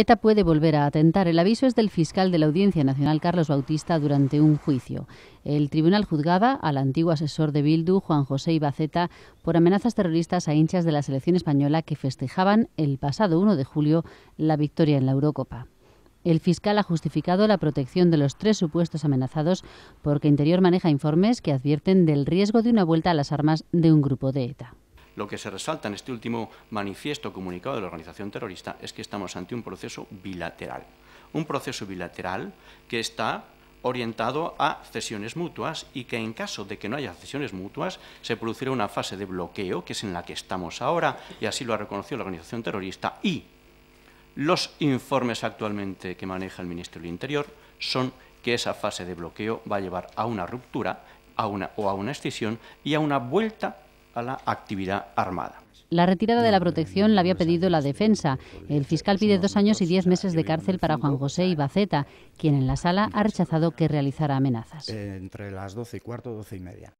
ETA puede volver a atentar. El aviso es del fiscal de la Audiencia Nacional, Carlos Bautista, durante un juicio. El tribunal juzgaba al antiguo asesor de Bildu, Juan José Ibaceta, por amenazas terroristas a hinchas de la selección española que festejaban el pasado 1 de julio la victoria en la Eurocopa. El fiscal ha justificado la protección de los tres supuestos amenazados porque Interior maneja informes que advierten del riesgo de una vuelta a las armas de un grupo de ETA. Lo que se resalta en este último manifiesto comunicado de la organización terrorista es que estamos ante un proceso bilateral. Un proceso bilateral que está orientado a cesiones mutuas y que en caso de que no haya cesiones mutuas se producirá una fase de bloqueo, que es en la que estamos ahora, y así lo ha reconocido la organización terrorista, y los informes actualmente que maneja el Ministerio del Interior son que esa fase de bloqueo va a llevar a una ruptura a una, o a una escisión y a una vuelta la actividad armada. La retirada de la protección la había pedido la defensa. El fiscal pide dos años y diez meses de cárcel para Juan José Ibaceta, quien en la sala ha rechazado que realizara amenazas. Entre las doce y cuarto, doce y media.